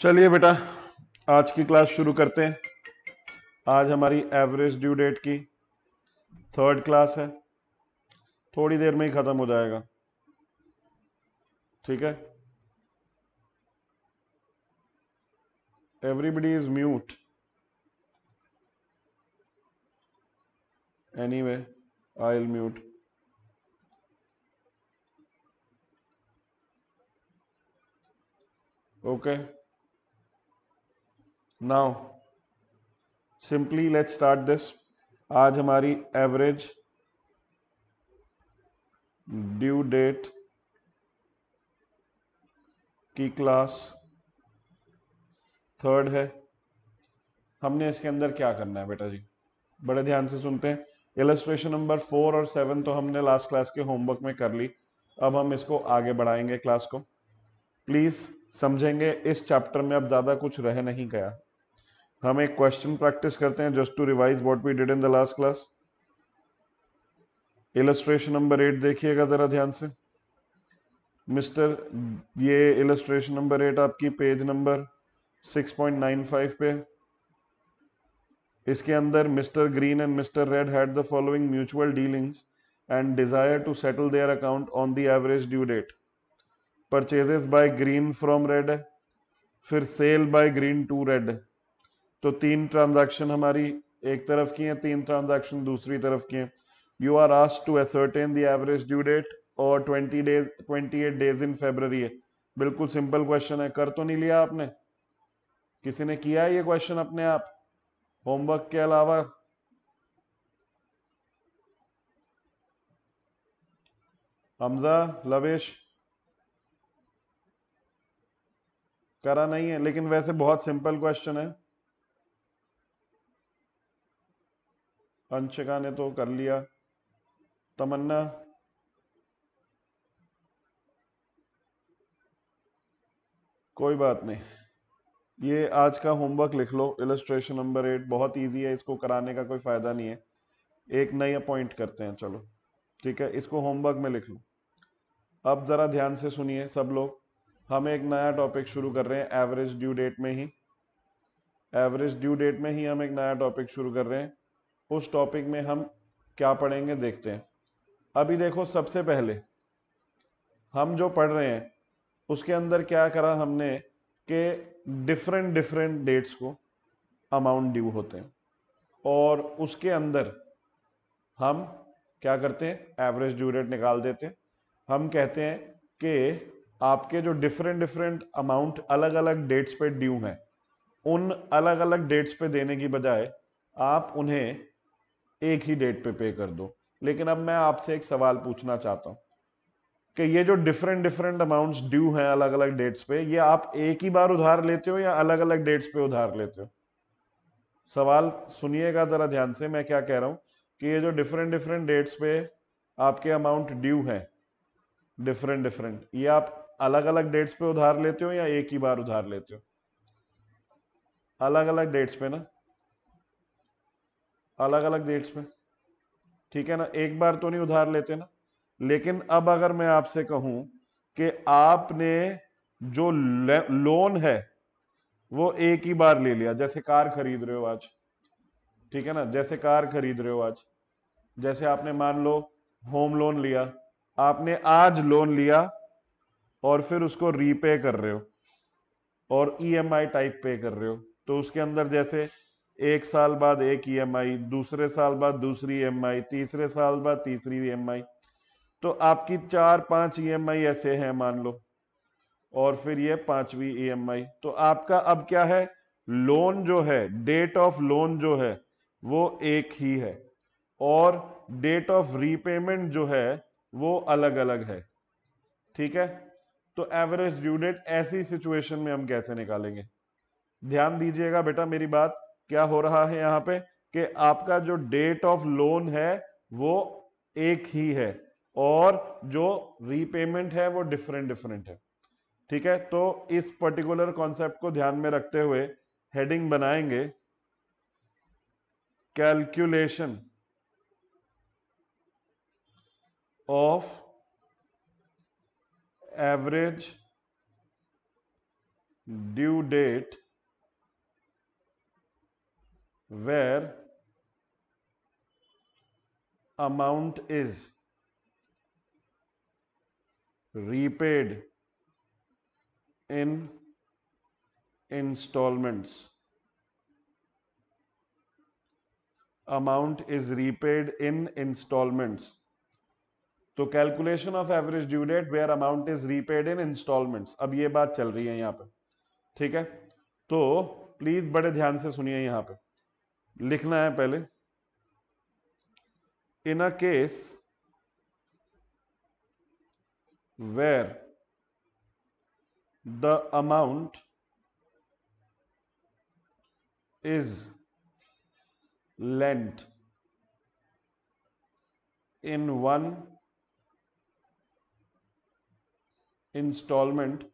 चलिए बेटा आज की क्लास शुरू करते हैं आज हमारी एवरेज ड्यू डेट की थर्ड क्लास है थोड़ी देर में ही खत्म हो जाएगा ठीक है everybody is mute anyway anyway mute okay okay now simply let start this आज हमारी एवरेज ड्यू डेट की क्लास थर्ड है हमने इसके अंदर क्या करना है बेटा जी बड़े ध्यान से सुनते हैं इलेस्ट्रेशन नंबर फोर और सेवन तो हमने लास्ट क्लास के होमवर्क में कर ली अब हम इसको आगे बढ़ाएंगे क्लास को प्लीज समझेंगे इस चैप्टर में अब ज्यादा कुछ रह नहीं गया हम एक क्वेश्चन प्रैक्टिस करते हैं just to revise what we did in the last class illustration number eight देखिएगा जरा ध्यान से मिस्टर ये इलस्ट्रेशन नंबर एट आपकी पेज नंबर 6.95 पे इसके अंदर mister green and mister red had the following mutual dealings and desire to settle their account on the average due date purchases by green from red फिर sale by green to red है तो तीन transaction हमारी एक तरफ की हैं तीन ट्रांजैक्शन दूसरी तरफ की हैं you are asked to ascertain the average due date और 20 डेज 28 डेज इन फेबररी है बिल्कुल सिंपल क्वेश्चन है कर तो नहीं लिया आपने किसी ने किया है ये क्वेश्चन अपने आप होमवर्क के अलावा हमजा लवेश करा नहीं है लेकिन वैसे बहुत सिंपल क्वेश्चन है अंशिका ने तो कर लिया तमन्ना कोई बात नहीं ये आज का होमवर्क लिख लो इलेस्ट्रेशन नंबर एट बहुत इजी है इसको कराने का कोई फायदा नहीं है एक नई अपॉइंट करते हैं चलो ठीक है इसको होमवर्क में लिख लो अब जरा ध्यान से सुनिए सब लोग हम एक नया टॉपिक शुरू कर रहे हैं एवरेज ड्यू डेट में ही एवरेज ड्यू डेट में ही हम एक नया टॉपिक शुरू कर रहे हैं उस टॉपिक में हम क्या पढ़ेंगे देखते हैं अभी देखो सबसे पहले हम जो पढ़ रहे हैं उसके अंदर क्या करा हमने कि डिफरेंट डिफरेंट डेट्स को अमाउंट ड्यू होते हैं और उसके अंदर हम क्या करते हैं एवरेज ड्यू रेट निकाल देते हैं हम कहते हैं कि आपके जो डिफरेंट डिफरेंट अमाउंट अलग अलग डेट्स पे ड्यू हैं उन अलग अलग डेट्स पे देने की बजाय आप उन्हें एक ही डेट पे पे कर दो लेकिन अब मैं आपसे एक सवाल पूछना चाहता हूं कि ये जो डिफरेंट डिफरेंट अमाउंट्स ड्यू हैं अलग अलग डेट्स पे ये आप एक ही बार उधार लेते हो या अलग अलग डेट्स पे उधार लेते हो सवाल सुनिएगा जरा ध्यान से मैं क्या कह रहा हूं कि ये जो डिफरेंट डिफरेंट डेट्स पे आपके अमाउंट ड्यू हैं डिफरेंट डिफरेंट ये आप अलग अलग डेट्स पे उधार लेते हो या एक ही बार उधार लेते हो अलग अलग डेट्स पे ना अलग अलग डेट्स में ठीक है ना एक बार तो नहीं उधार लेते ना लेकिन अब अगर मैं आपसे कहूं कि आपने जो लोन है वो एक ही बार ले लिया जैसे कार खरीद रहे हो आज ठीक है ना जैसे कार खरीद रहे हो आज जैसे आपने मान लो होम लोन लिया आपने आज लोन लिया और फिर उसको रीपे कर रहे हो और ईएमआई टाइप पे कर रहे हो तो उसके अंदर जैसे एक साल बाद एक ई e दूसरे साल बाद दूसरी ई e तीसरे साल बाद तीसरी ई e तो आपकी चार पांच ई ऐसे हैं मान लो और फिर ये पांचवी ई तो आपका अब क्या है लोन जो है डेट ऑफ लोन जो है वो एक ही है और डेट ऑफ रीपेमेंट जो है वो अलग अलग है ठीक है तो एवरेज ड्यू डेट ऐसी सिचुएशन में हम कैसे निकालेंगे ध्यान दीजिएगा बेटा मेरी बात क्या हो रहा है यहाँ पे कि आपका जो डेट ऑफ लोन है वो एक ही है और जो रीपेमेंट है वो डिफरेंट डिफरेंट है ठीक है तो इस पर्टिकुलर कॉन्सेप्ट को ध्यान में रखते हुए हेडिंग बनाएंगे calculation of average due date where amount is repaid in installments amount is repaid in installments तो calculation of average due date where amount is repaid in instalments अब ये बात चल रही है यहां पे ठीक है तो प्लीज बड़े ध्यान से सुनिए यहां पे लिखना है पहले in a case where the amount is lent in one instalment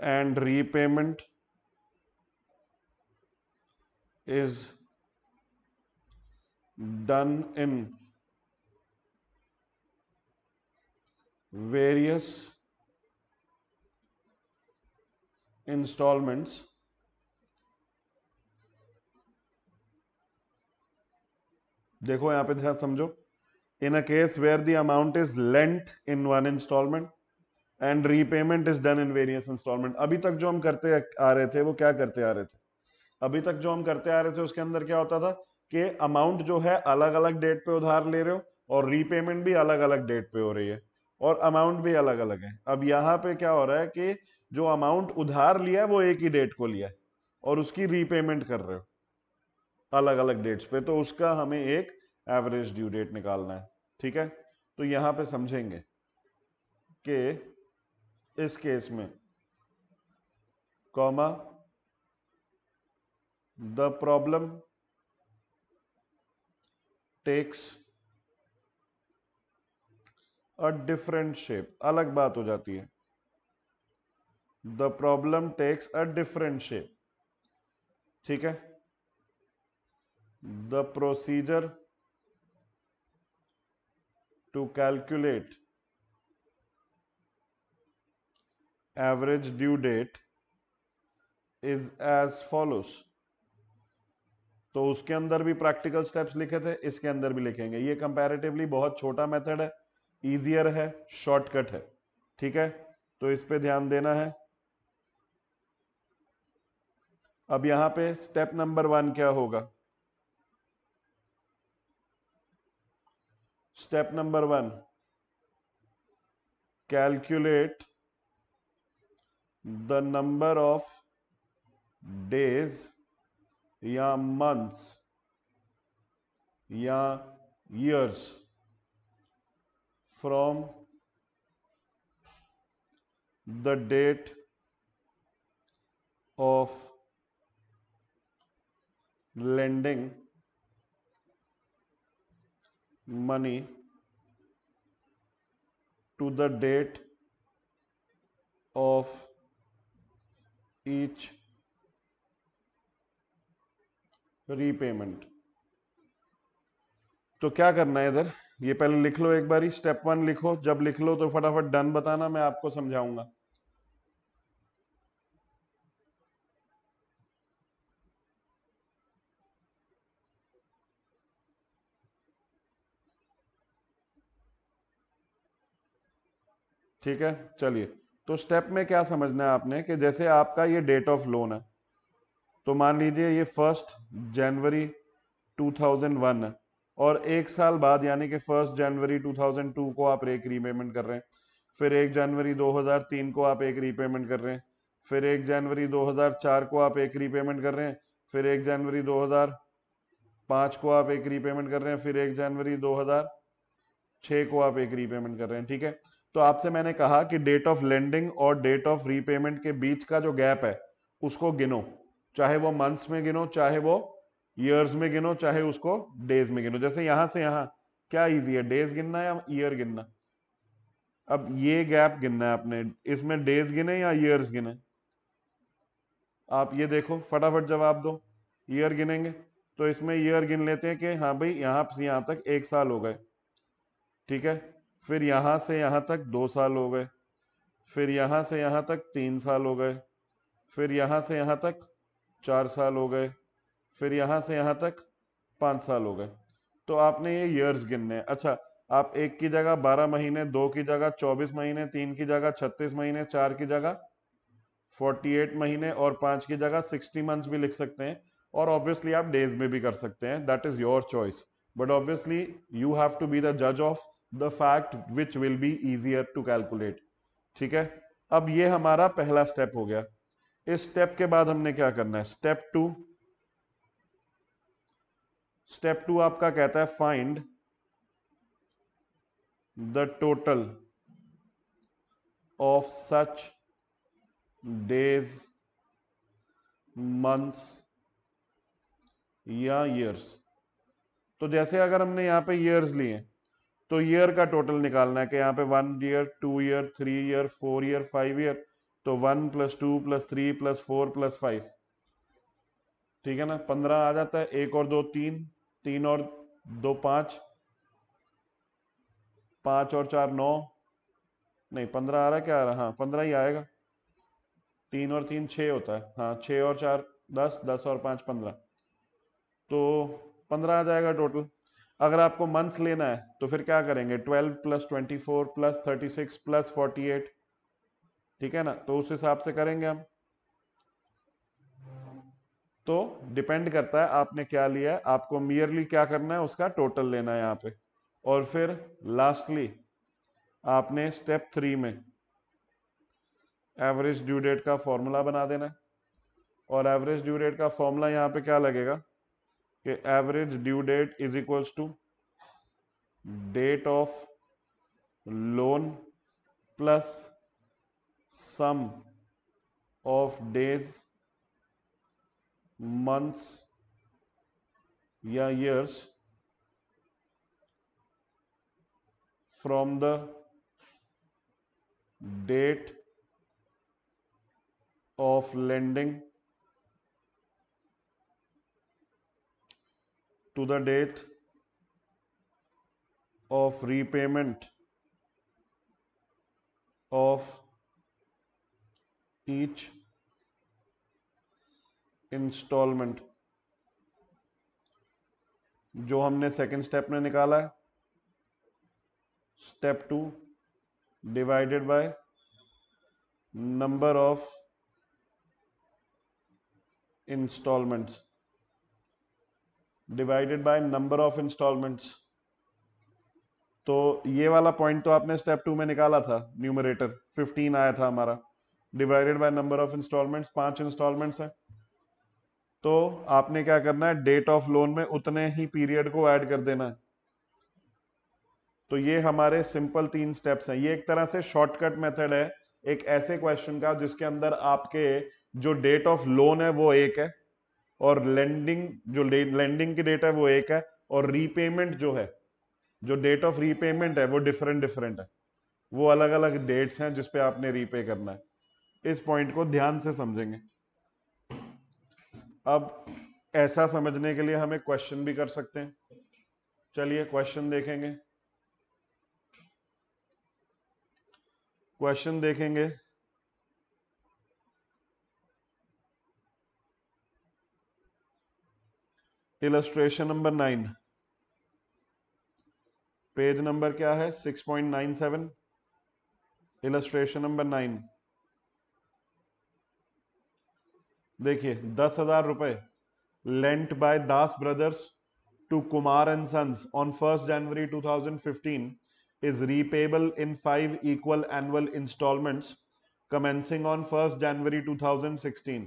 and repayment is done in various installments देखो यहां पे ध्यान समझो in a case where the amount is lent in one instalment and repayment is done in various instalment अभी तक जो हम करते आ रहे थे वो क्या करते आ रहे थे अभी तक जो हम करते आ रहे थे उसके अंदर क्या होता था कि अमाउंट जो है अलग अलग डेट पे उधार ले रहे हो और रीपेमेंट भी अलग अलग डेट पे हो रही है और अमाउंट भी अलग अलग है अब यहाँ पे क्या हो रहा है कि जो अमाउंट उधार लिया है वो एक ही डेट को लिया है और उसकी रीपेमेंट कर रहे हो अलग अलग डेट्स पे तो उसका हमें एक एवरेज ड्यू डेट निकालना है ठीक है तो यहां पे समझेंगे कि इस केस में comma the problem takes a different shape अलग बात हो जाती है the problem takes a different shape ठीक है the procedure to calculate average due date is as follows तो उसके अंदर भी प्रैक्टिकल स्टेप्स लिखे थे इसके अंदर भी लिखेंगे ये कंपैरेटिवली बहुत छोटा मेथड है इजियर है शॉर्टकट है ठीक है तो इस पे ध्यान देना है अब यहां पे स्टेप नंबर वन क्या होगा step number one calculate the number of days या months, या years from the date of lending money to the date of each repayment तो क्या करना है इधर ये पहले लिख लो एक बारी स्टेप वन लिखो जब लिख लो तो फटाफट डन बताना मैं आपको समझाऊंगा ठीक है चलिए तो स्टेप में क्या समझना है आपने कि जैसे आपका ये डेट ऑफ लोन है तो मान लीजिए ये फर्स्ट जनवरी 2001 और एक साल बाद यानी कि फर्स्ट जनवरी 2002 को आप एक रीपेमेंट कर रहे हैं फिर एक जनवरी 2003 को आप एक रीपेमेंट कर रहे हैं फिर एक जनवरी 2004 को आप एक रीपेमेंट कर रहे हैं फिर एक जनवरी 2005 को आप एक रीपेमेंट कर रहे हैं फिर एक जनवरी 2006 को आप एक रीपेमेंट कर रहे हैं ठीक है तो आपसे मैंने कहा कि डेट ऑफ लेंडिंग और डेट ऑफ रीपेमेंट के बीच का जो गैप है उसको गिनो चाहे वो मंथ्स में गिनो चाहे वो ईयर्स में गिनो चाहे उसको डेज में गिनो जैसे यहां से यहां क्या इजी है डेज गिनना या ईयर गिनना अब ये गैप गिनना है आपने इसमें डेज गिने या ईयर्स गिने आप ये देखो फटाफट जवाब दो ईयर गिनेंगे तो इसमें ईयर गिन लेते हैं कि हाँ भाई यहाँ से यहां तक एक साल हो गए ठीक है फिर यहां से यहां तक दो साल हो गए फिर यहां से यहां तक तीन साल हो गए फिर यहां से यहां तक चार साल हो गए फिर यहाँ से यहाँ तक पाँच साल हो गए तो आपने ये ईयर्स गिनने अच्छा आप एक की जगह बारह महीने दो की जगह चौबीस महीने तीन की जगह छत्तीस महीने चार की जगह फोर्टी एट महीने और पाँच की जगह सिक्सटी मंथ्स भी लिख सकते हैं और ऑब्वियसली आप डेज में भी कर सकते हैं that is your choice but obviously you have to be the जज of the fact which will be easier to calculate ठीक है अब ये हमारा पहला स्टेप हो गया इस स्टेप के बाद हमने क्या करना है स्टेप टू स्टेप टू आपका कहता है find the total of such days months या ईयर्स तो जैसे अगर हमने यहां पे ईयर्स लिए तो ईयर का टोटल निकालना है कि यहां पे one year two year three year four year five year तो one plus two plus three plus four plus five ठीक है ना पंद्रह आ जाता है एक और दो तीन तीन और दो पांच पांच और चार नौ नहीं पंद्रह आ रहा है क्या आ रहा है हाँ पंद्रह ही आएगा तीन और तीन छ होता है हाँ छ और चार दस दस और पांच पंद्रह तो पंद्रह आ जाएगा टोटल अगर आपको मंथ लेना है तो फिर क्या करेंगे twelve plus twenty four plus thirty six plus forty eight ठीक है ना तो उस हिसाब से करेंगे हम तो डिपेंड करता है आपने क्या लिया है आपको मियरली क्या करना है उसका टोटल लेना है यहाँ पे और फिर लास्टली आपने स्टेप थ्री में एवरेज ड्यू डेट का फॉर्मूला बना देना है और एवरेज ड्यू डेट का फॉर्मूला यहाँ पे क्या लगेगा कि average due date is equals to date of loan plus sum of days, months, yeah, years from the date of lending to the date of repayment of each installment जो हमने second step में निकाला है step two divided by number of installments divided by number of installments तो ये वाला point तो आपने स्टेप टू में निकाला था न्यूमरेटर 15 आया था हमारा divided by number of installments पांच इंस्टॉलमेंट्स हैं तो आपने क्या करना है डेट ऑफ लोन में उतने ही पीरियड को ऐड कर देना है तो ये हमारे सिंपल तीन स्टेप्स हैं ये एक तरह से शॉर्टकट मेथड है एक ऐसे क्वेश्चन का जिसके अंदर आपके जो डेट ऑफ लोन है वो एक है और लेंडिंग जो लेंडिंग की डेट है वो एक है और रीपेमेंट जो है जो डेट ऑफ रीपेमेंट है वो डिफरेंट डिफरेंट है वो अलग अलग डेट्स हैं जिसपे आपने रीपे करना है इस पॉइंट को ध्यान से समझेंगे अब ऐसा समझने के लिए हमें क्वेश्चन भी कर सकते हैं चलिए क्वेश्चन देखेंगे क्वेश्चन देखेंगे illustration number nine page number क्या है six point nine seven illustration number nine देखिए दस हजार रुपए lent by Das brothers to Kumar and sons on first January 2015 is repayable in five equal annual installments commencing on first January 2016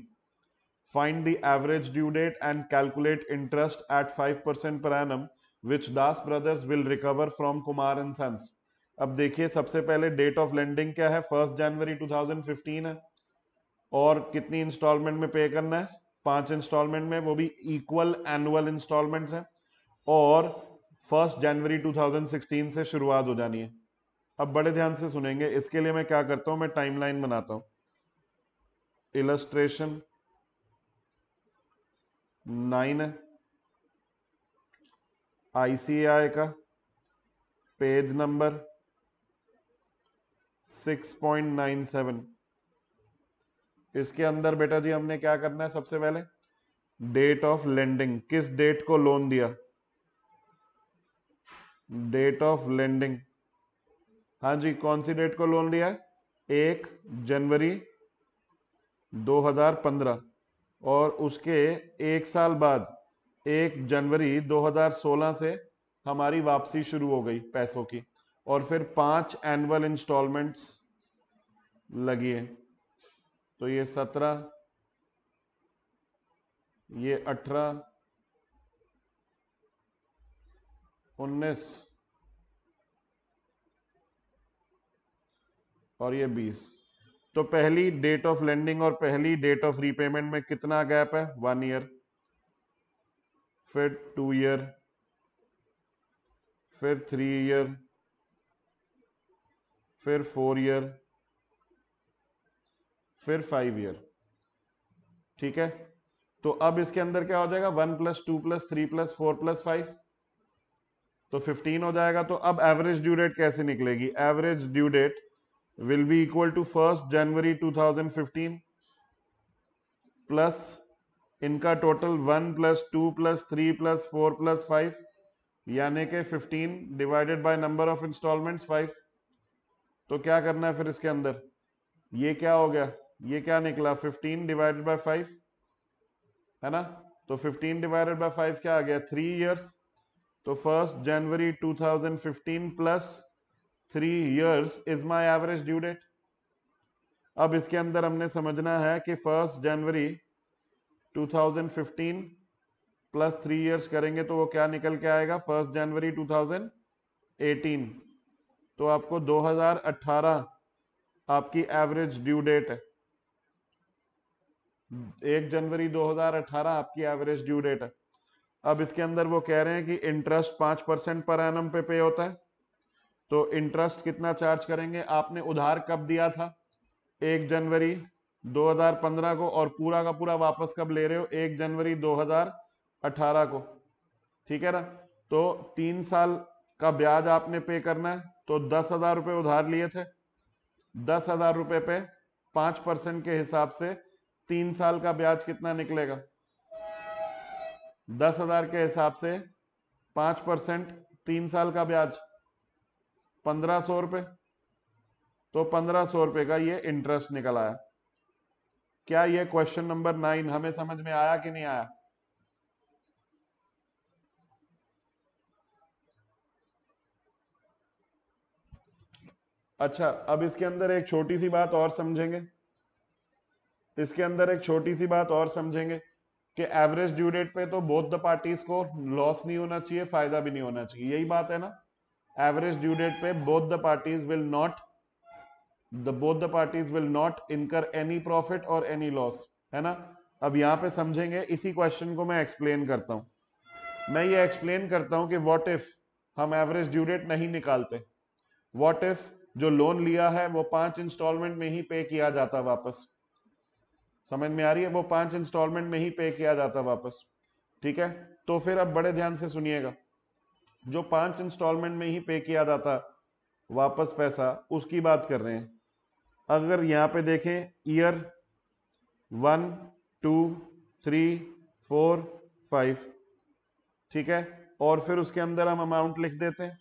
find the average due date and calculate interest at five percent per annum which Das brothers will recover from Kumar and sons अब देखिए सबसे पहले date of lending क्या है first January two thousand fifteen है और कितनी instalment में पे करना है पांच इंस्टॉलमेंट में वो भी इक्वल एनुअल इंस्टॉलमेंट है और फर्स्ट जनवरी 2016 से शुरुआत हो जानी है अब बड़े ध्यान से सुनेंगे इसके लिए मैं क्या करता हूं मैं टाइमलाइन बनाता हूं इलस्ट्रेशन नाइन है आईसीआई का पेज नंबर सेवन इसके अंदर बेटा जी हमने क्या करना है सबसे पहले डेट ऑफ लेंडिंग किस डेट को लोन दिया डेट ऑफ लेंडिंग हाँ जी कौन सी डेट को लोन दिया एक जनवरी 2015 और उसके एक साल बाद एक जनवरी 2016 से हमारी वापसी शुरू हो गई पैसों की और फिर पांच एनुअल इंस्टॉलमेंट्स लगी है तो ये सत्रह ये अठारह उन्नीस और ये बीस तो पहली डेट ऑफ लैंडिंग और पहली डेट ऑफ रीपेमेंट में कितना गैप है वन ईयर फिर टू ईयर फिर थ्री ईयर फिर फोर ईयर फिर फाइव ईयर ठीक है तो अब इसके अंदर क्या हो जाएगा one plus two plus three plus four plus five तो फिफ्टीन हो जाएगा तो अब एवरेज ड्यू डेट कैसे निकलेगी average due date will be equal to first January 2015 plus इनका total one plus two plus three plus four plus five यानी के fifteen divided by number of installments five तो क्या करना है फिर इसके अंदर ये क्या हो गया ये क्या निकला 15 डिवाइडेड बाय 5 है ना तो 15 डिवाइडेड बाय 5 क्या आ गया थ्री इयर्स तो first January 2015 plus three years is my average due date अब इसके अंदर हमने समझना है कि first January 2015 plus three years करेंगे तो वो क्या निकल के आएगा फर्स्ट जनवरी 2018 तो आपको 2018 आपकी एवरेज ड्यू डेट है एक जनवरी 2018 आपकी एवरेज ड्यू डेट है अब इसके अंदर वो कह रहे हैं कि इंटरेस्ट पांच परसेंट पर एन पे पे होता है तो इंटरेस्ट कितना चार्ज करेंगे आपने उधार कब दिया था एक जनवरी 2015 को और पूरा का पूरा वापस कब ले रहे हो एक जनवरी 2018 को ठीक है ना तो तीन साल का ब्याज आपने पे करना है तो दस हजार रुपये उधार लिए थे दस हजार रुपये पे पांच परसेंट के हिसाब से तीन साल का ब्याज कितना निकलेगा दस हजार के हिसाब से पांच परसेंट तीन साल का ब्याज पंद्रह सौ रुपये तो पंद्रह सौ रुपए का ये इंटरेस्ट निकल आया क्या ये क्वेश्चन नंबर नाइन हमें समझ में आया कि नहीं आया अच्छा अब इसके अंदर एक छोटी सी बात और समझेंगे इसके अंदर एक छोटी सी बात और समझेंगे कि एवरेज ड्यू डेट पे तो बोथ द पार्टीज को लॉस नहीं होना चाहिए फायदा भी नहीं होना चाहिए यही बात है ना एवरेज ड्यू डेट पे both the parties will not the both the parties will not incur any profit और एनी लॉस है ना अब यहां पे समझेंगे इसी क्वेश्चन को मैं एक्सप्लेन करता हूं मैं ये एक्सप्लेन करता हूं कि वॉट इफ हम एवरेज ड्यू डेट नहीं निकालते वॉट इफ जो लोन लिया है वो पांच इंस्टॉलमेंट में ही पे किया जाता वापस समझ में आ रही है वो पांच इंस्टॉलमेंट में ही पे किया जाता वापस ठीक है तो फिर अब बड़े ध्यान से सुनिएगा जो पांच इंस्टॉलमेंट में ही पे किया जाता वापस पैसा उसकी बात कर रहे हैं अगर यहां पे देखें year one two three four five ठीक है और फिर उसके अंदर हम अमाउंट लिख देते हैं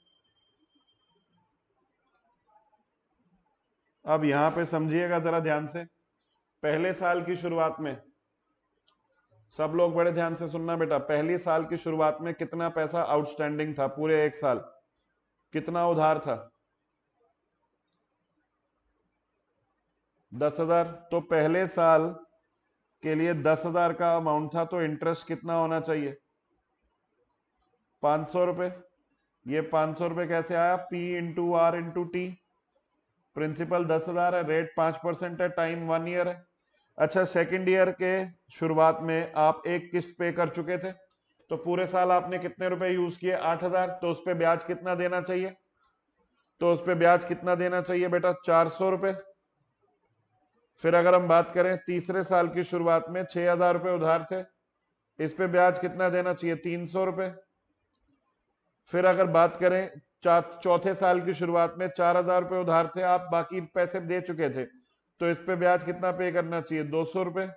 अब यहां पे समझिएगा जरा ध्यान से पहले साल की शुरुआत में सब लोग बड़े ध्यान से सुनना बेटा पहले साल की शुरुआत में कितना पैसा आउटस्टैंडिंग था पूरे एक साल कितना उधार था दस हजार तो पहले साल के लिए दस हजार का अमाउंट था तो इंटरेस्ट कितना होना चाहिए पांच सौ रुपये ये पांच सौ रुपए कैसे आया P into R into T principal दस हजार है रेट पांच परसेंट है टाइम वन ईयर है अच्छा सेकंड ईयर के शुरुआत में आप एक किस्त पे कर चुके थे तो पूरे साल आपने कितने रुपए यूज किए आठ हजार तो उस पर ब्याज कितना देना चाहिए तो उस पर ब्याज कितना देना चाहिए बेटा चार सौ रुपए फिर अगर हम बात करें तीसरे साल की शुरुआत में छह हजार रुपए उधार थे इस पे ब्याज कितना देना चाहिए तीन सौ रुपए फिर अगर बात करें चौथे साल की शुरुआत में चार हजार रुपये उधार थे आप बाकी पैसे दे चुके थे तो इस पे ब्याज कितना पे करना चाहिए दो सौ रुपये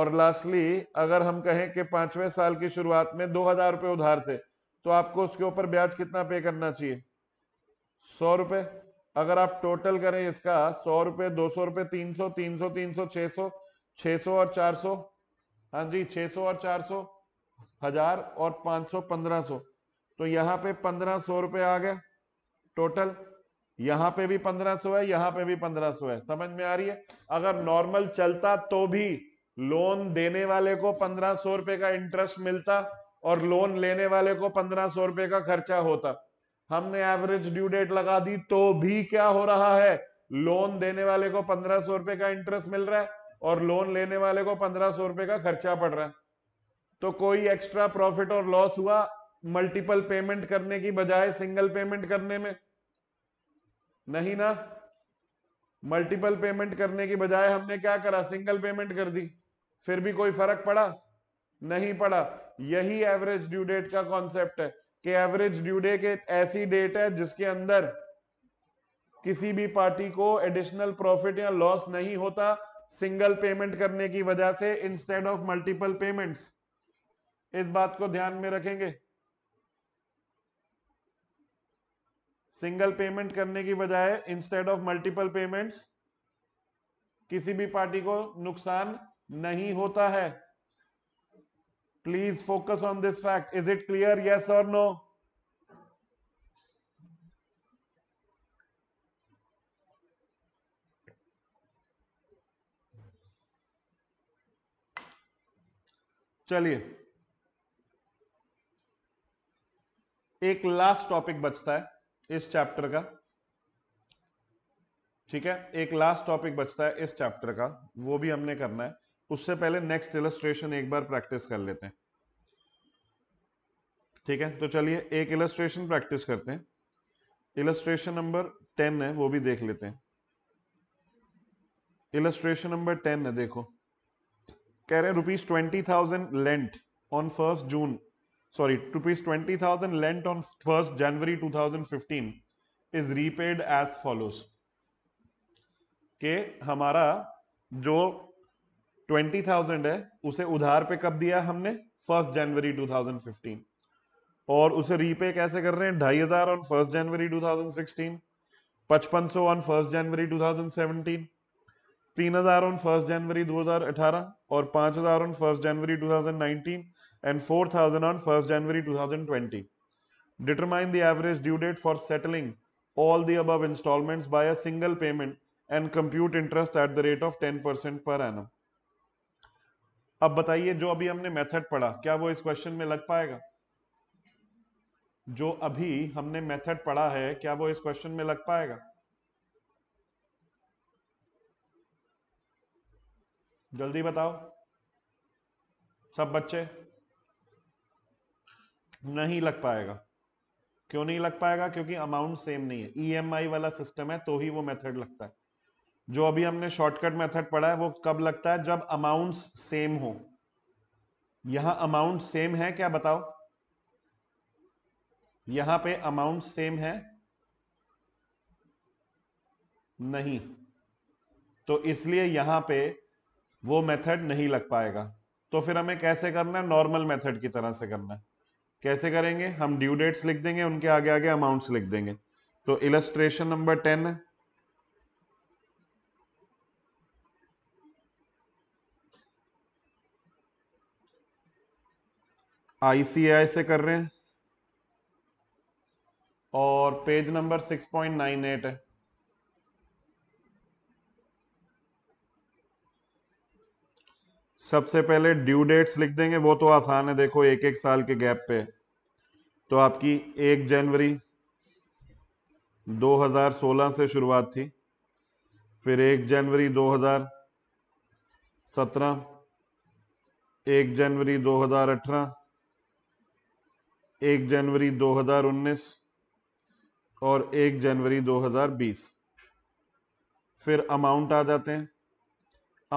और लास्टली अगर हम कहें कि पांचवें साल की शुरुआत में दो हजार रुपये उधार थे तो आपको उसके ऊपर ब्याज कितना पे करना चाहिए सौ रुपये अगर आप टोटल करें इसका सौ रुपये दो सौ रुपए तीन सौ तीन सौ तीन सौ छह सौ छह सौ और चार सौ हाँ जी छह सौ और चार सौ हजार और पांच सौ पंद्रह सौ तो यहां पे पंद्रह सौ रुपए आ गया टोटल यहां पे भी पंद्रह सौ है यहां पे भी पंद्रह सौ है समझ में आ रही है अगर नॉर्मल चलता तो भी लोन देने वाले को पंद्रह सौ रुपए का इंटरेस्ट मिलता और लोन लेने वाले को पंद्रह सौ रुपए का खर्चा होता हमने एवरेज ड्यू डेट लगा दी तो भी क्या हो रहा है लोन देने वाले को पंद्रह सौ रुपए का इंटरेस्ट मिल रहा है और लोन लेने वाले को पंद्रह सौ रुपए का खर्चा पड़ रहा है तो कोई एक्स्ट्रा प्रॉफिट और लॉस हुआ मल्टीपल पेमेंट करने की बजाय सिंगल पेमेंट करने में नहीं ना मल्टीपल पेमेंट करने की बजाय हमने क्या करा सिंगल पेमेंट कर दी फिर भी कोई फर्क पड़ा नहीं पड़ा यही एवरेज ड्यू डेट का कॉन्सेप्ट है कि एवरेज ड्यू के ऐसी डेट है जिसके अंदर किसी भी पार्टी को एडिशनल प्रॉफिट या लॉस नहीं होता सिंगल पेमेंट करने की वजह से इंस्टेड ऑफ मल्टीपल पेमेंट्स इस बात को ध्यान में रखेंगे सिंगल पेमेंट करने की बजाय इंस्टेड ऑफ मल्टीपल पेमेंट्स किसी भी पार्टी को नुकसान नहीं होता है please focus on this fact is it clear yes और नो चलिए एक लास्ट टॉपिक बचता है इस चैप्टर का ठीक है एक लास्ट टॉपिक बचता है इस चैप्टर का वो भी हमने करना है उससे पहले नेक्स्ट इलस्ट्रेशन एक बार प्रैक्टिस कर लेते हैं ठीक है तो चलिए एक इलस्ट्रेशन प्रैक्टिस करते हैं इलस्ट्रेशन नंबर टेन है वो भी देख लेते हैं इलस्ट्रेशन नंबर टेन है देखो कह रहे हैं rupees twenty thousand lent on first June sorry, rupees 20,000 lent on 1st January 2015 is repaid as follows. के हमारा जो 20,000 है उसे उधार पे कब दिया हमने 1st जनवरी 2015 और उसे रीपे कैसे कर रहे हैं ढाई हजार ऑन फर्स्ट जनवरी 2016 पचपन सौ ऑन फर्स्ट जनवरी 2017 तीन हजार ऑन फर्स्ट जनवरी 2018 और पांच हजार on first January and 4000 on 1st January 2020. Determine the average due date for settling all the above installments by a single payment and compute interest at the rate of 10% per annum. अब बताइए जो अभी हमने method पढ़ा क्या वो इस question में लग पाएगा जो अभी हमने मेथड पढ़ा है क्या वो इस क्वेश्चन में लग पाएगा जल्दी बताओ सब बच्चे नहीं लग पाएगा क्यों नहीं लग पाएगा क्योंकि अमाउंट सेम नहीं है ईएमआई e वाला सिस्टम है तो ही वो मेथड लगता है जो अभी हमने शॉर्टकट मेथड पढ़ा है वो कब लगता है जब अमाउंट सेम हो यहां अमाउंट सेम है क्या बताओ यहां पे अमाउंट सेम है नहीं तो इसलिए यहां पे वो मेथड नहीं लग पाएगा तो फिर हमें कैसे करना है नॉर्मल मेथड की तरह से करना है कैसे करेंगे हम ड्यू डेट्स लिख देंगे उनके आगे आगे अमाउंट्स लिख देंगे तो इलस्ट्रेशन नंबर टेन है आईसीआई से कर रहे हैं और page number six point nine eight है सबसे पहले ड्यू डेट्स लिख देंगे वो तो आसान है देखो एक एक साल के गैप पे तो आपकी एक जनवरी 2016 से शुरुआत थी फिर एक जनवरी 2017 एक जनवरी 2018 एक जनवरी 2019 और एक जनवरी 2020 फिर अमाउंट आ जाते हैं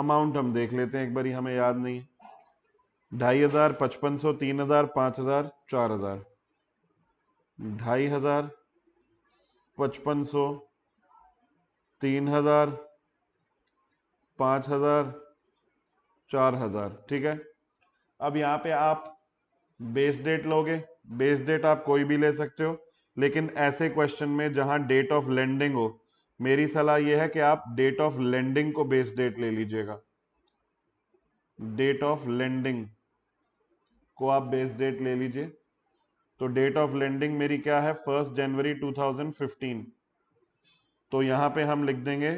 अमाउंट हम देख लेते हैं एक बारी हमें याद नहीं ढाई हजार पचपन सौ तीन हजार पांच हजार चार हजार ढाई हजार पचपन सौ तीन हजार पांच हजार चार हजार ठीक है अब यहाँ पे आप बेस डेट लोगे बेस डेट आप कोई भी ले सकते हो लेकिन ऐसे क्वेश्चन में जहां डेट ऑफ लैंडिंग हो मेरी सलाह यह है कि आप डेट ऑफ लैंडिंग को बेस डेट ले लीजिएगा डेट ऑफ लैंडिंग को आप बेस डेट ले लीजिए तो डेट ऑफ लैंडिंग मेरी क्या है फर्स्ट जनवरी 2015 तो यहां पे हम लिख देंगे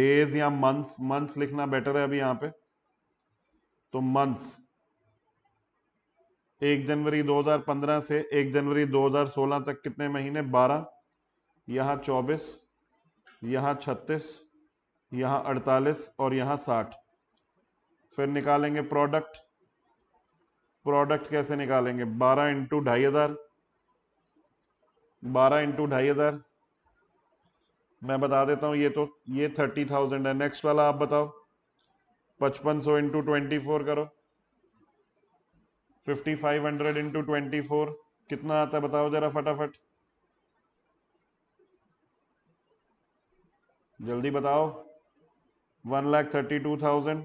डेज या मंथ्स मंथ्स लिखना बेटर है अभी यहां पे तो मंथ्स एक जनवरी 2015 से एक जनवरी 2016 तक कितने महीने 12 यहां चौबीस यहाँ छत्तीस यहाँ अड़तालीस और यहाँ साठ फिर निकालेंगे प्रोडक्ट प्रोडक्ट कैसे निकालेंगे बारह इंटू ढाई हज़ार बारह इंटू ढाई हज़ार मैं बता देता हूँ ये तो ये थर्टी थाउजेंड है नेक्स्ट वाला आप बताओ पचपन सौ इंटू ट्वेंटी फोर करो fifty five hundred into twenty four कितना आता है बताओ ज़रा फटाफट जल्दी बताओ one lakh thirty two thousand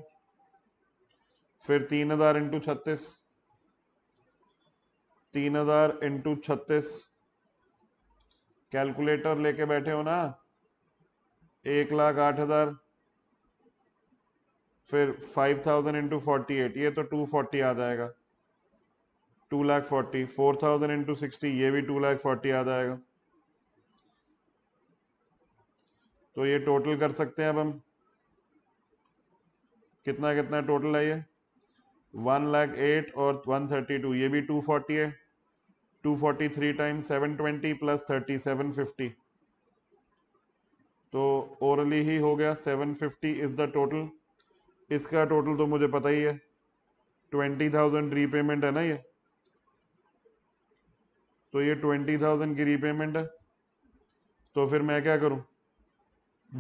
फिर तीन हजार इंटू छत्तीस तीन हजार इंटू छत्तीस कैलकुलेटर लेके बैठे हो ना एक लाख आठ हजार फिर five thousand into forty eight ये तो टू फोर्टी आ जाएगा two lakh forty four thousand into sixty ये भी टू लाख फोर्टी आ जाएगा तो ये टोटल कर सकते हैं अब हम कितना कितना टोटल है ये वन लाख एट और वन थर्टी टू ये भी टू फोर्टी है two forty three time seven twenty plus thirty seven fifty तो ओरली ही हो गया seven fifty is the total इसका टोटल तो मुझे पता ही है ट्वेंटी थाउजेंड रीपेमेंट है ना ये तो ये ट्वेंटी थाउजेंड की रीपेमेंट है तो फिर मैं क्या करूं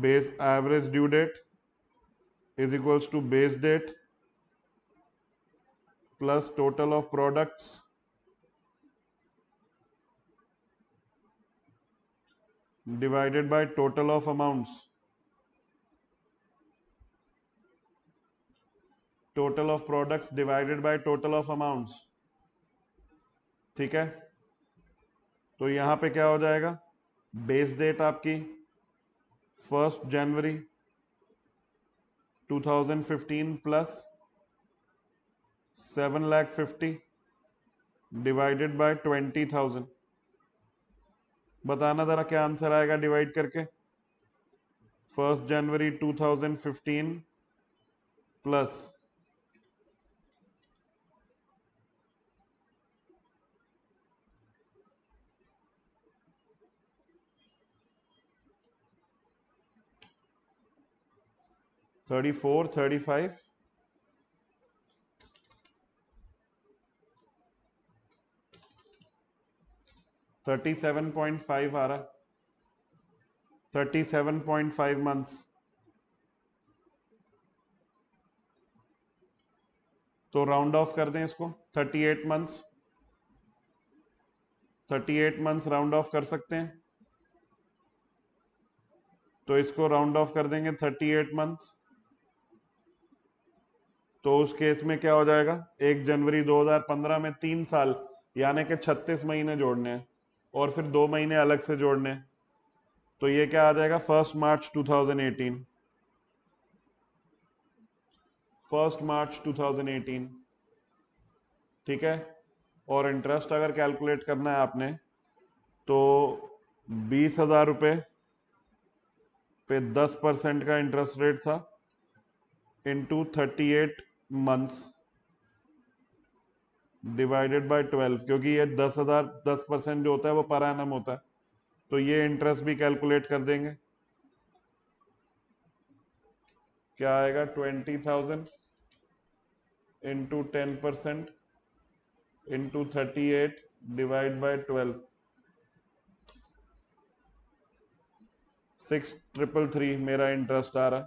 base average due date is equals to base date plus total of products divided by total of amounts total of products divided by total of amounts ठीक है तो यहां पे क्या हो जाएगा बेस डेट आपकी first January 2015 plus seven lakh fifty divided by twenty thousand बताना ज़रा क्या आंसर आएगा डिवाइड करके first January 2015 plus 34, 35. Thirty seven point five आ रहा thirty seven point five months तो राउंड ऑफ कर दें इसको thirty eight months thirty eight months round off कर सकते हैं तो इसको राउंड ऑफ कर देंगे थर्टी एट मंथ्स तो उस केस में क्या हो जाएगा एक जनवरी 2015 में तीन साल यानी कि 36 महीने जोड़ने हैं और फिर दो महीने अलग से जोड़ने हैं तो ये क्या आ जाएगा फर्स्ट मार्च 2018 फर्स्ट मार्च 2018 ठीक है और इंटरेस्ट अगर कैलकुलेट करना है आपने तो बीस हजार रुपये पे दस परसेंट का इंटरेस्ट रेट था into 38 मंथ्स डिवाइडेड बाय 12 क्योंकि ये 10,000 10 परसेंट जो होता है वो पर एनम होता है तो ये इंटरेस्ट भी कैलकुलेट कर देंगे क्या आएगा 20,000 into ten percent into thirty eight divide by twelve six triple three मेरा इंटरेस्ट आ रहा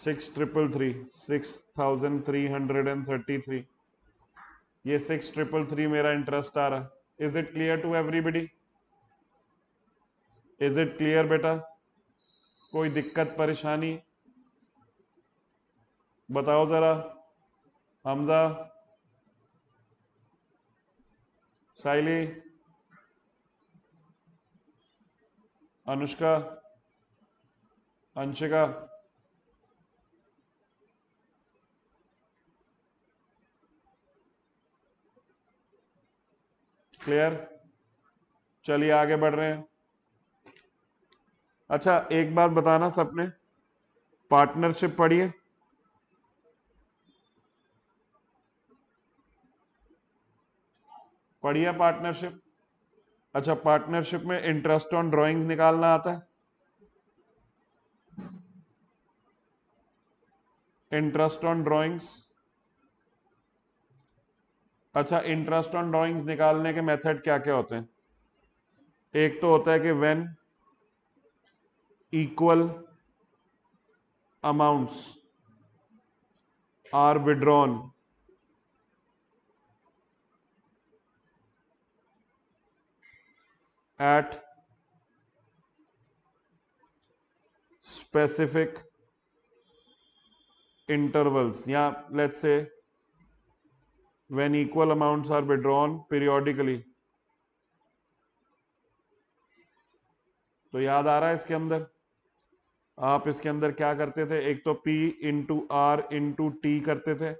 six triple three six thousand three hundred and thirty three ये सिक्स ट्रिपल थ्री मेरा इंटरेस्ट आ रहा है is it clear to everybody is it clear बेटा कोई दिक्कत परेशानी बताओ जरा हमजा साइली अनुष्का अंशिका क्लियर चलिए आगे बढ़ रहे हैं अच्छा एक बात बताना सबने पार्टनरशिप पढ़िए पढ़िए पार्टनरशिप अच्छा पार्टनरशिप में इंटरेस्ट ऑन ड्राइंग्स निकालना आता है इंटरेस्ट ऑन ड्राइंग्स अच्छा इंटरेस्ट ऑन ड्रॉइंग्स निकालने के मेथड क्या क्या होते हैं एक तो होता है कि when equal amounts are withdrawn at specific intervals या let's say when equal amounts are withdrawn periodically तो याद आ रहा है इसके अंदर आप इसके अंदर क्या करते थे एक तो P into R into T करते थे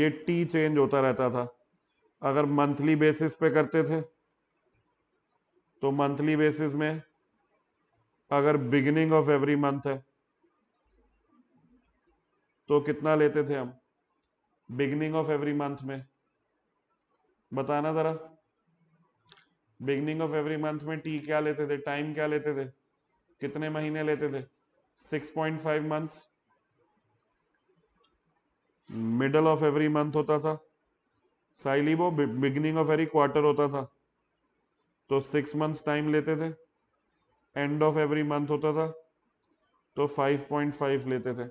ये T चेंज होता रहता था अगर मंथली बेसिस पे करते थे तो मंथली बेसिस में अगर बिगिनिंग ऑफ एवरी मंथ है तो कितना लेते थे हम बिगिनिंग ऑफ एवरी मंथ में बताना जरा बिगनिंग ऑफ एवरी मंथ में टी क्या लेते थे टाइम क्या लेते थे कितने महीने लेते थे 6.5 months middle of every month होता था वो बिगनिंग ऑफ एवरी क्वार्टर होता था तो सिक्स मंथ्स टाइम लेते थे एंड ऑफ एवरी मंथ होता था तो 5.5 लेते थे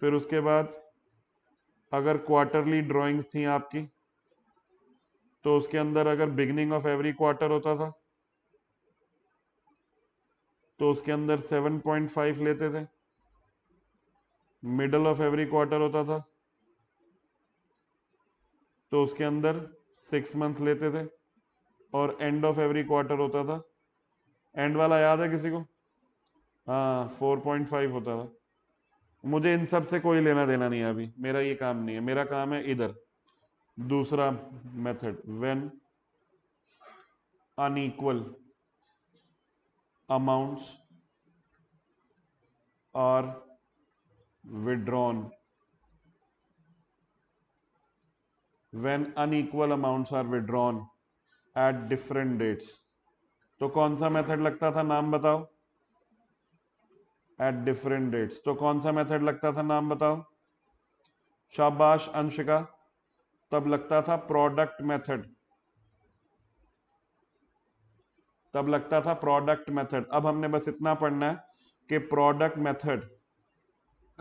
फिर उसके बाद अगर क्वार्टरली ड्राइंग्स थी आपकी तो उसके अंदर अगर बिगनिंग ऑफ एवरी क्वार्टर होता था तो उसके अंदर 7.5 लेते थे मिडल ऑफ एवरी क्वार्टर होता था तो उसके अंदर सिक्स मंथ लेते थे और एंड ऑफ एवरी क्वार्टर होता था एंड वाला याद है किसी को हाँ फोर पॉइंट फाइव होता था मुझे इन सब से कोई लेना देना नहीं है अभी मेरा ये काम नहीं है मेरा काम है इधर दूसरा method when unequal amounts are withdrawn when unequal amounts are withdrawn at different dates तो कौन सा मेथड लगता था नाम बताओ एट डिफरेंट डेट्स तो कौन सा मेथड लगता था नाम बताओ शाबाश अंशिका तब लगता था प्रोडक्ट मेथड तब लगता था प्रोडक्ट मेथड अब हमने बस इतना पढ़ना है कि प्रोडक्ट मेथड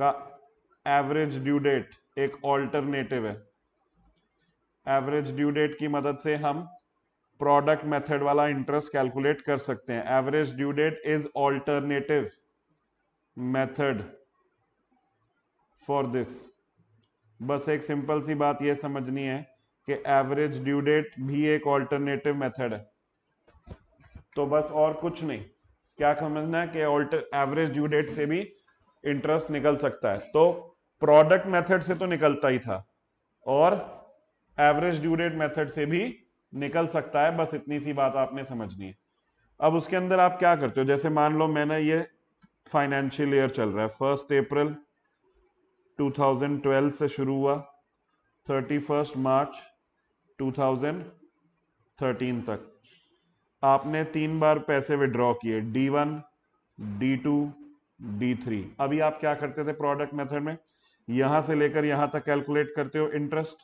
का एवरेज ड्यू डेट एक ऑल्टरनेटिव है एवरेज ड्यू डेट की मदद से हम प्रोडक्ट मेथड वाला इंटरेस्ट कैलकुलेट कर सकते हैं average due date is alternative method for this बस एक सिंपल सी बात यह समझनी है कि एवरेज ड्यू डेट भी एक ऑल्टरनेटिव मेथड है तो बस और कुछ नहीं क्या समझना है कि ऑल्टर एवरेज ड्यू डेट से भी इंटरेस्ट निकल सकता है तो प्रोडक्ट मेथड से तो निकलता ही था और एवरेज ड्यू डेट मेथड से भी निकल सकता है बस इतनी सी बात आपने समझनी है अब उसके अंदर आप क्या करते हो जैसे मान लो मैंने ये फाइनेंशियल ईयर चल रहा है फर्स्ट अप्रैल 2012 से शुरू हुआ 31 मार्च 2013 तक आपने तीन बार पैसे विड्रॉ किए D1, D2, D3 D three अभी आप क्या करते थे प्रोडक्ट मेथड में यहां से लेकर यहां तक कैलकुलेट करते हो इंटरेस्ट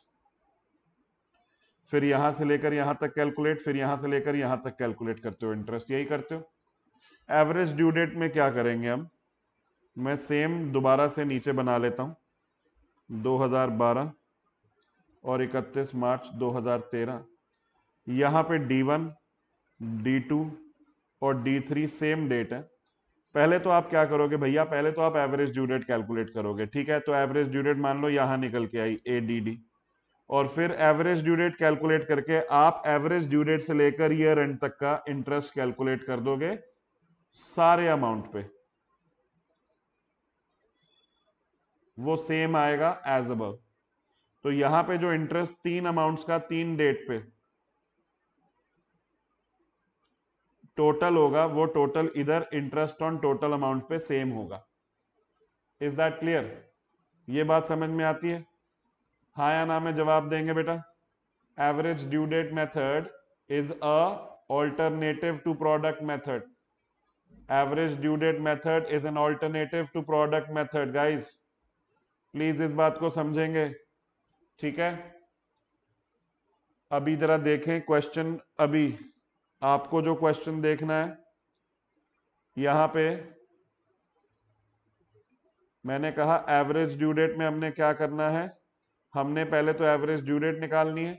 फिर यहां से लेकर यहां तक कैलकुलेट फिर यहां से लेकर यहां तक कैलकुलेट करते हो इंटरेस्ट यही करते हो एवरेज ड्यू डेट में क्या करेंगे हम मैं सेम दोबारा से नीचे बना लेता हूं 2012 और 31 मार्च 2013 यहां पे D1, D2 और D3 सेम डेट है पहले तो आप क्या करोगे भैया पहले तो आप एवरेज ड्यू डेट कैलकुलेट करोगे ठीक है तो एवरेज ड्यू डेट मान लो यहां निकल के आई ए डी डी और फिर एवरेज ड्यू डेट कैलकुलेट करके आप एवरेज ड्यू डेट से लेकर ईयर एंड तक का इंटरेस्ट कैलकुलेट कर दोगे सारे अमाउंट पे वो सेम आएगा एज अब तो यहां पे जो इंटरेस्ट तीन अमाउंट्स का तीन डेट पे टोटल होगा वो टोटल इधर इंटरेस्ट ऑन टोटल अमाउंट पे सेम होगा इज दैट क्लियर ये बात समझ में आती है हा या ना में जवाब देंगे बेटा average due date method is a alternative to product method average due date method is an alternative to product method guys please इस बात को समझेंगे ठीक है अभी जरा देखें क्वेश्चन अभी आपको जो क्वेश्चन देखना है यहां पे मैंने कहा एवरेज ड्यू डेट में हमने क्या करना है हमने पहले तो एवरेज ड्यू डेट निकालनी है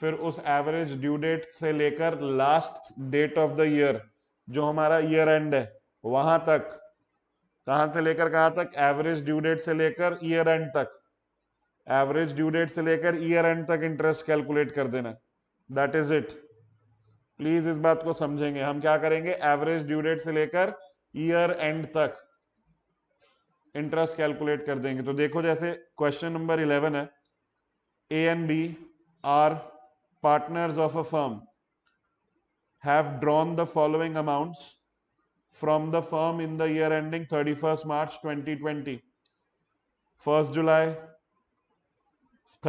फिर उस एवरेज ड्यू डेट से लेकर last date of the year जो हमारा ईयर एंड है वहां तक कहां से लेकर कहां तक एवरेज ड्यू डेट से लेकर ईयर एंड तक एवरेज ड्यू डेट से लेकर ईयर एंड तक इंटरेस्ट कैलकुलेट कर देना दैट इज इट प्लीज इस बात को समझेंगे हम क्या करेंगे एवरेज ड्यू डेट से लेकर ईयर एंड तक इंटरेस्ट कैलकुलेट कर देंगे तो देखो जैसे क्वेश्चन नंबर इलेवन है A and B are partners of a firm have drawn the following amounts from the firm in the year ending 31st March 2020, 1st July,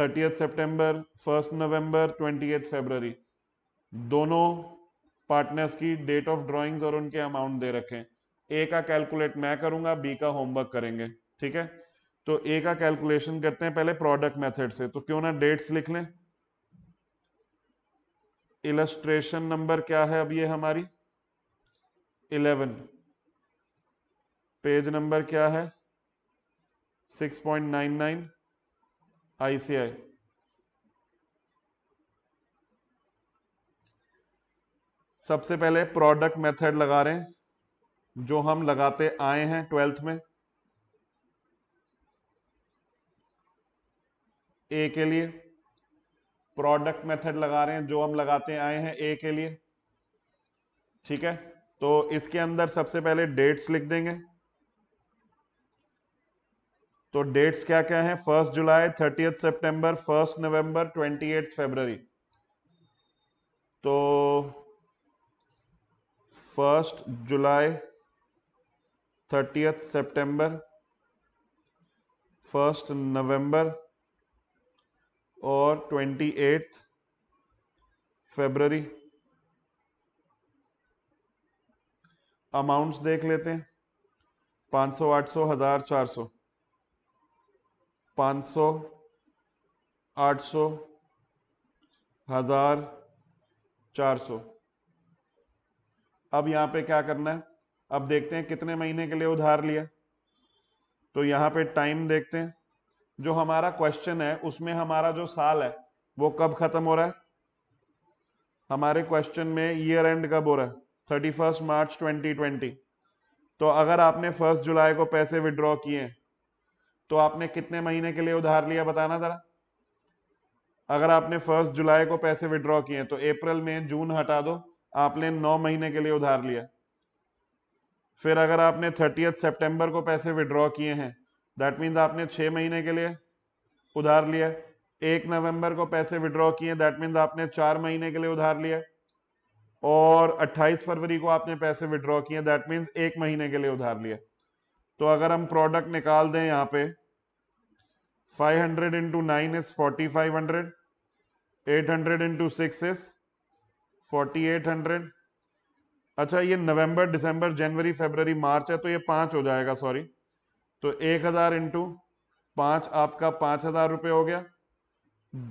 30th September, 1st November, 28th February. दोनों partners की date of drawings और उनके amount दे रखें ए का calculate मैं करूंगा B का homework करेंगे ठीक है तो ए का कैलकुलेशन करते हैं पहले प्रोडक्ट मेथड से तो क्यों ना डेट्स लिख लें इलस्ट्रेशन नंबर क्या है अब ये हमारी इलेवन पेज नंबर क्या है six point nine nine ICI सबसे पहले प्रोडक्ट मेथड लगा रहे हैं जो हम लगाते आए हैं ट्वेल्थ में ए के लिए प्रोडक्ट मेथड लगा रहे हैं जो हम लगाते आए हैं ए के लिए ठीक है तो इसके अंदर सबसे पहले डेट्स लिख देंगे तो डेट्स क्या क्या है first July thirtieth September, first November twenty eight February तो first July thirtieth September, first November और ट्वेंटी एट फेबररी अमाउंट्स देख लेते हैं 500 800 हजार 500 800 हजार अब यहां पे क्या करना है अब देखते हैं कितने महीने के लिए उधार लिया तो यहां पे टाइम देखते हैं जो हमारा क्वेश्चन है उसमें हमारा जो साल है वो कब खत्म हो रहा है हमारे क्वेश्चन में ईयर एंड कब हो रहा है thirty first March twenty twenty तो अगर आपने फर्स्ट जुलाई को पैसे विड्रॉ किए तो आपने कितने महीने के लिए उधार लिया बताना जरा अगर आपने फर्स्ट जुलाई को पैसे विड्रॉ किए तो अप्रैल में जून हटा दो आपने नौ महीने के लिए उधार लिया फिर अगर आपने थर्टी सितंबर को पैसे विड्रॉ किए हैं दैट मीन्स आपने छह महीने के लिए उधार लिया एक नवंबर को पैसे विड्रॉ किए दैट मीन्स आपने चार महीने के लिए उधार लिया और 28 फरवरी को आपने पैसे विड्रॉ किए दैट मीन्स एक महीने के लिए उधार लिया तो अगर हम प्रोडक्ट निकाल दें यहाँ पे 500 hundred into nine is forty five hundred eight hundred into six is forty eight hundred अच्छा ये नवंबर दिसंबर जनवरी फरवरी मार्च है तो ये पाँच हो जाएगा सॉरी तो एक हज़ार इंटू पाँच आपका पाँच हज़ार रुपये हो गया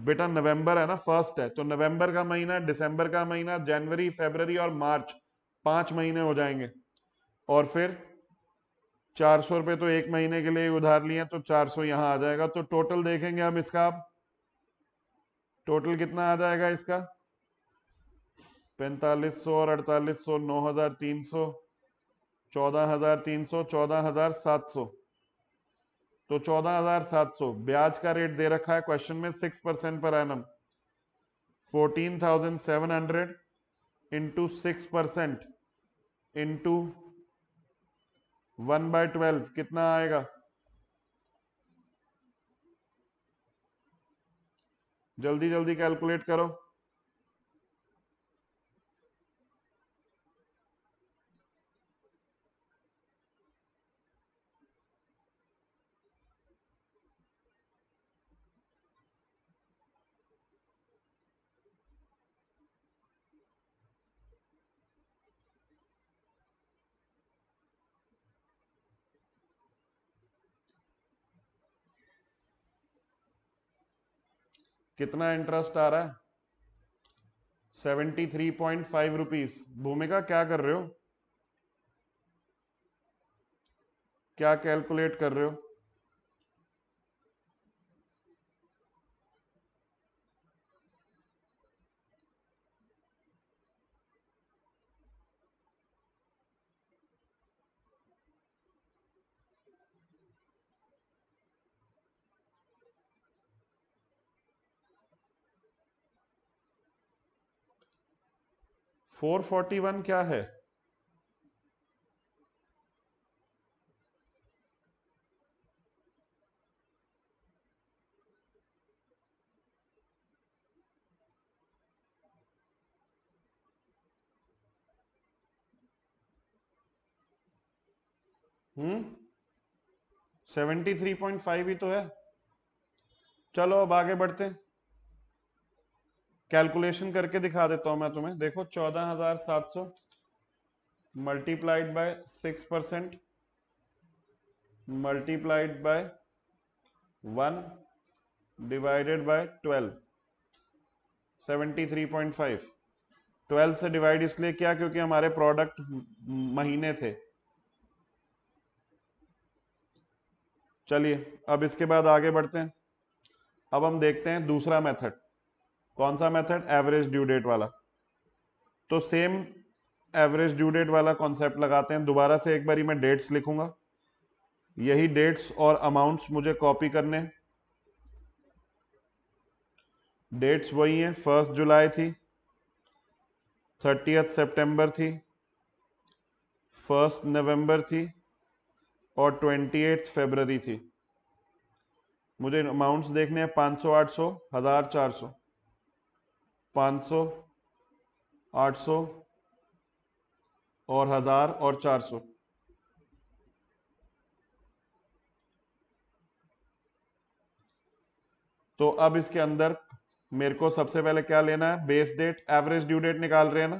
बेटा नवंबर है ना फर्स्ट है तो नवंबर का महीना दिसंबर का महीना जनवरी फरवरी और मार्च पांच महीने हो जाएंगे और फिर चार सौ रुपए तो एक महीने के लिए उधार लिए तो चार सौ यहां आ जाएगा तो टोटल देखेंगे हम इसका आप टोटल कितना आ जाएगा इसका पैंतालीस सौ और अड़तालीस सौ नौ हजार तीन सौ चौदह हजार तीन सौ चौदह हजार सात सौ तो चौदह हजार सात सौ ब्याज का रेट दे रखा है क्वेश्चन में six percent per annum fourteen thousand seven hundred into six percent into one by twelve कितना आएगा जल्दी जल्दी कैलकुलेट करो कितना इंटरेस्ट आ रहा है seventy three point five rupees Bhumika क्या कर रहे हो क्या कैलकुलेट कर रहे हो 441 क्या है hmm seventy three point five ही तो है चलो अब आगे बढ़ते हैं कैलकुलेशन करके दिखा देता हूं मैं तुम्हें देखो चौदह हजार सात सौ multiplied by six percent multiplied by one divided by twelve seventy three point five twelve से डिवाइड इसलिए क्या क्योंकि हमारे प्रोडक्ट महीने थे चलिए अब इसके बाद आगे बढ़ते हैं अब हम देखते हैं दूसरा मेथड कौन सा मेथड एवरेज ड्यू डेट वाला तो सेम एवरेज ड्यू डेट वाला कॉन्सेप्ट लगाते हैं दोबारा से एक बार मैं डेट्स लिखूंगा यही डेट्स और अमाउंट्स मुझे कॉपी करने डेट्स वही हैं फर्स्ट जुलाई थी थर्टियथ सितंबर थी फर्स्ट नवंबर थी और ट्वेंटी एट्थ फेबररी थी मुझे अमाउंट्स देखने हैं 500, 800, 1000, 400 आठ और हजार और चार सौ तो अब इसके अंदर मेरे को सबसे पहले क्या लेना है base date average due date निकाल रहे हैं ना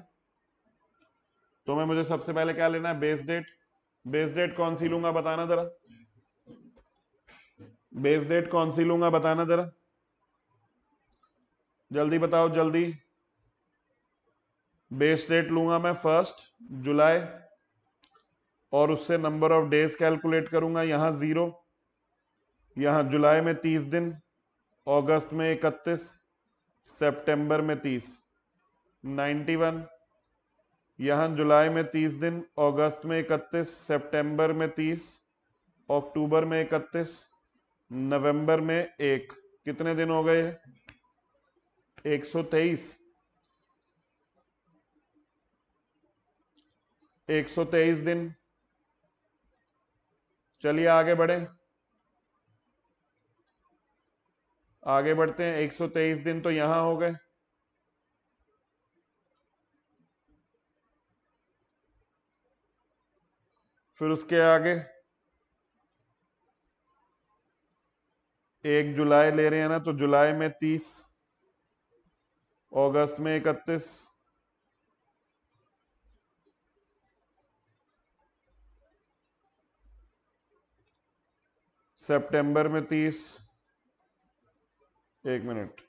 तो मैं मुझे सबसे पहले क्या लेना है बेस डेट बेस डेट कौन सी लूंगा बताना जरा बेस डेट कौन सी लूंगा बताना जरा जल्दी बताओ जल्दी बेस डेट लूंगा मैं फर्स्ट जुलाई और उससे नंबर ऑफ डेज कैलकुलेट करूंगा यहां जीरो यहां जुलाई में तीस दिन अगस्त में इकतीस सितंबर में तीस नाइन्टी वन यहां जुलाई में तीस दिन अगस्त में इकतीस सितंबर में तीस अक्टूबर में इकतीस नवंबर में एक कितने दिन हो गए एक सौ तेईस एक सौ तेईस दिन चलिए आगे बढ़े आगे बढ़ते हैं 123 दिन तो यहां हो गए फिर उसके आगे एक जुलाई ले रहे हैं ना तो जुलाई में तीस अगस्त में इकतीस सितंबर में तीस एक मिनट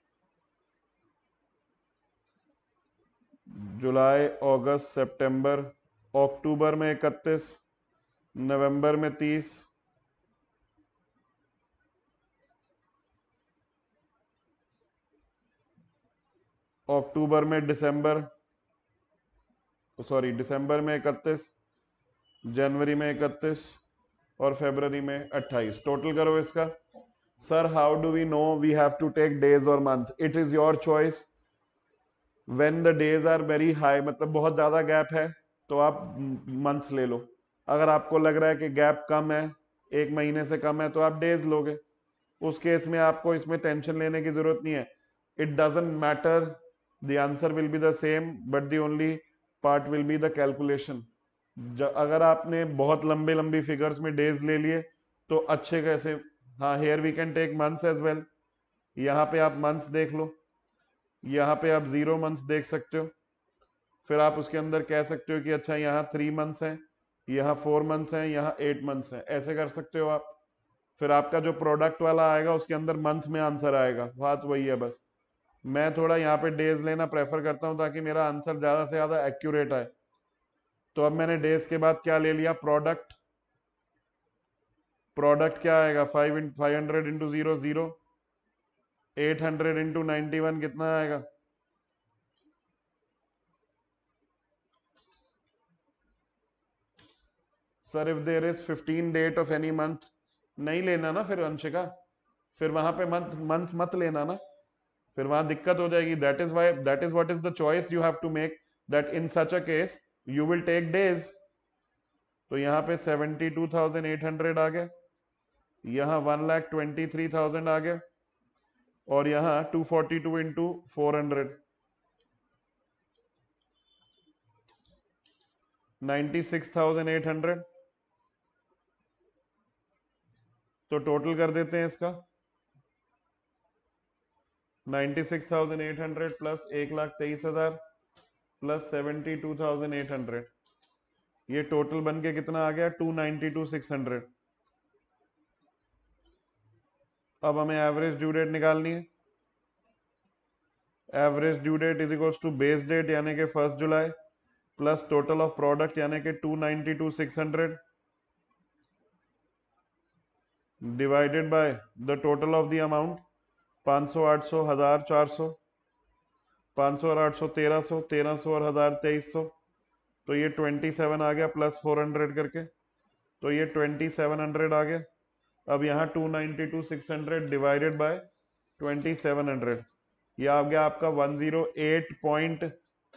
जुलाई अगस्त सितंबर अक्टूबर में इकतीस नवंबर में तीस अक्टूबर में दिसंबर सॉरी दिसंबर में इकतीस जनवरी में इकतीस और फेबररी में 28 टोटल करो इसका sir how do we know we have to take days और month it is your choice when the days are very high मतलब बहुत ज्यादा गैप है तो आप मंथ्स ले लो अगर आपको लग रहा है कि गैप कम है एक महीने से कम है तो आप डेज लोगे उस केस में आपको इसमें टेंशन लेने की जरूरत नहीं है it doesn't matter the answer will be the same but the only part will be the calculation अगर आपने बहुत लंबे लंबी फिगर्स में डेज ले लिए तो अच्छे कैसे हाँ here we can take months as well यहाँ पे आप मंथ्स देख लो यहाँ पे आप जीरो मंथ्स देख सकते हो फिर आप उसके अंदर कह सकते हो कि अच्छा यहाँ थ्री मंथ्स हैं यहाँ फोर मंथ्स हैं यहाँ एट मंथ्स हैं ऐसे कर सकते हो आप फिर आपका जो प्रोडक्ट वाला आएगा उसके अंदर मंथ में आंसर आएगा बात वही है बस मैं थोड़ा यहाँ पे डेज लेना प्रेफर करता हूँ ताकि मेरा आंसर ज़्यादा से ज़्यादा एक्यूरेट आए तो अब मैंने डेज के बाद क्या ले लिया प्रोडक्ट प्रोडक्ट क्या आएगा five in five hundred into zero zero eight hundred into ninety one कितना आएगा sir if there is fifteen date of any month नहीं लेना ना फिर अंशिका फिर वहां पे मंथ मंथ मत लेना ना फिर वहां दिक्कत हो जाएगी that is why that is what is the choice you have to make that in such a case you will take days तो यहां पे हंड्रेड आ गए थ्री थाउजेंड आ गए और यहां two forty two into four hundred तो total कर देते हैं इसका 96,800 प्लस एक लाख तेईस हजार प्लस 72,800 ये टोटल बन के कितना आ गया 292,600 अब हमें एवरेज ड्यू डेट निकालनी है average due date is equals to base date यानी के फर्स्ट जुलाई प्लस टोटल ऑफ प्रोडक्ट यानी six 292,600 divided by the total of the amount पाँच सौ आठ सौ हज़ार चार सौ पाँच सौ और आठ सौ तेरह सौ तेरह सौ और हज़ार तेईस सौ तो ये ट्वेंटी सेवन आ गया प्लस फोर हंड्रेड करके तो ये ट्वेंटी सेवन हंड्रेड आ गया अब यहाँ two ninety two six hundred divided by twenty seven hundred यह आ गया आपका one zero eight point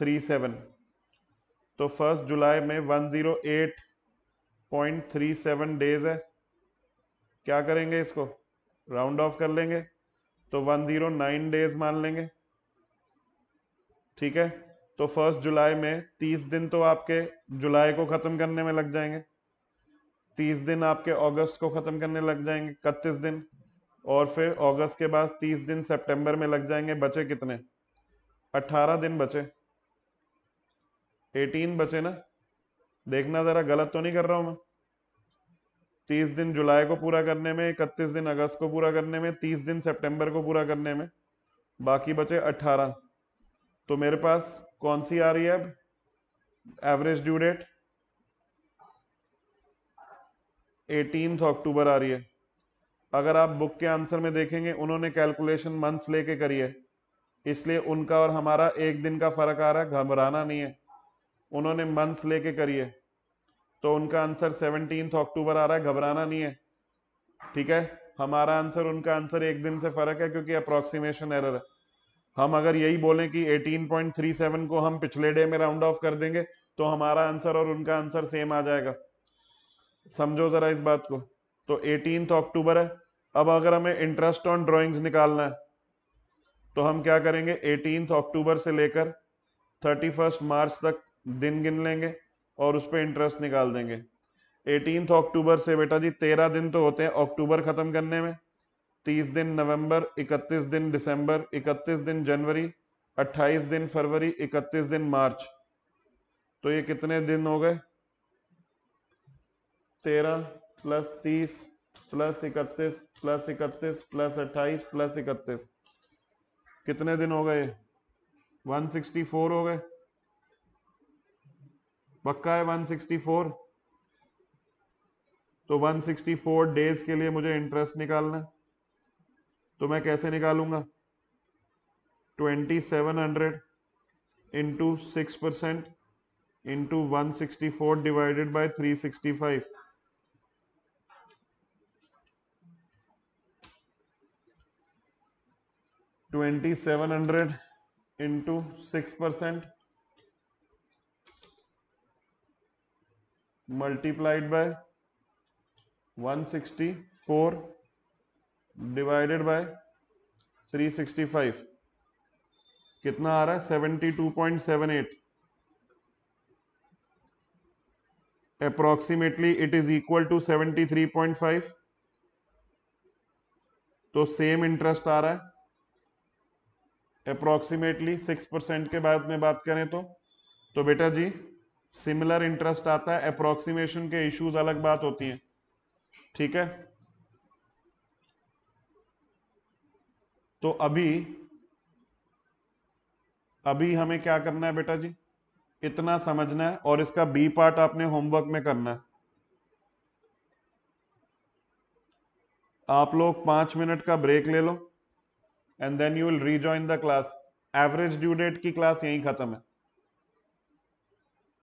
three seven तो फर्स्ट जुलाई में one zero eight point three seven days है क्या करेंगे इसको राउंड ऑफ कर लेंगे तो 109 डेज मान लेंगे ठीक है तो फर्स्ट जुलाई में 30 दिन तो आपके जुलाई को खत्म करने में लग जाएंगे 30 दिन आपके अगस्त को खत्म करने लग जाएंगे इकतीस दिन और फिर अगस्त के बाद 30 दिन सितंबर में लग जाएंगे बचे कितने 18 दिन बचे 18 बचे ना देखना जरा गलत तो नहीं कर रहा हूं मैं तीस दिन जुलाई को पूरा करने में इकतीस दिन अगस्त को पूरा करने में तीस दिन सितंबर को पूरा करने में बाकी बचे अट्ठारह तो मेरे पास कौन सी आ रही है अब average due date eighteen October आ रही है अगर आप बुक के आंसर में देखेंगे उन्होंने कैलकुलेशन मंथ्स लेके करी है इसलिए उनका और हमारा एक दिन का फर्क आ रहा है घबराना नहीं है उन्होंने मंथ्स लेके करी है तो उनका आंसर सेवनटीन अक्टूबर आ रहा है घबराना नहीं है ठीक है हमारा आंसर उनका आंसर एक दिन से फर्क है क्योंकि अप्रोक्सीमेशन एरर है हम अगर यही बोलें कि 18.37 को हम पिछले डे में राउंड ऑफ कर देंगे तो हमारा आंसर और उनका आंसर सेम आ जाएगा समझो जरा इस बात को तो एटीन अक्टूबर है अब अगर हमें इंटरेस्ट ऑन ड्रॉइंग्स निकालना है तो हम क्या करेंगे एटीन अक्टूबर से लेकर थर्टी मार्च तक दिन गिन लेंगे और उस पर इंटरेस्ट निकाल देंगे एटीन अक्टूबर से बेटा जी तेरह दिन तो होते हैं अक्टूबर खत्म करने में तीस दिन नवंबर इकतीस दिन दिसंबर इकतीस दिन जनवरी अट्ठाईस दिन फरवरी इकतीस दिन मार्च तो ये कितने दिन हो गए तेरह प्लस तीस प्लस इकतीस प्लस इकतीस प्लस अट्ठाईस प्लस इकतीस कितने दिन हो गए वन सिक्सटी फोर हो गए पक्का है 164 तो 164 डेज के लिए मुझे इंटरेस्ट निकालना तो मैं कैसे निकालूंगा 2700 into six percent into one sixty four divided by three sixty five twenty seven hundred into six percent multiplied by 164 divided by 365 कितना आ रहा है 72.78 approximately it is equal to seventy three point five तो same interest आ रहा है approximately six percent के बाद में बात करें तो तो बेटा जी सिमिलर इंटरेस्ट आता है अप्रोक्सीमेशन के इश्यूज अलग बात होती हैं ठीक है तो अभी अभी हमें क्या करना है बेटा जी इतना समझना है और इसका बी पार्ट आपने होमवर्क में करना है आप लोग पांच मिनट का ब्रेक ले लो and then you will rejoin the class average due date की क्लास यहीं खत्म है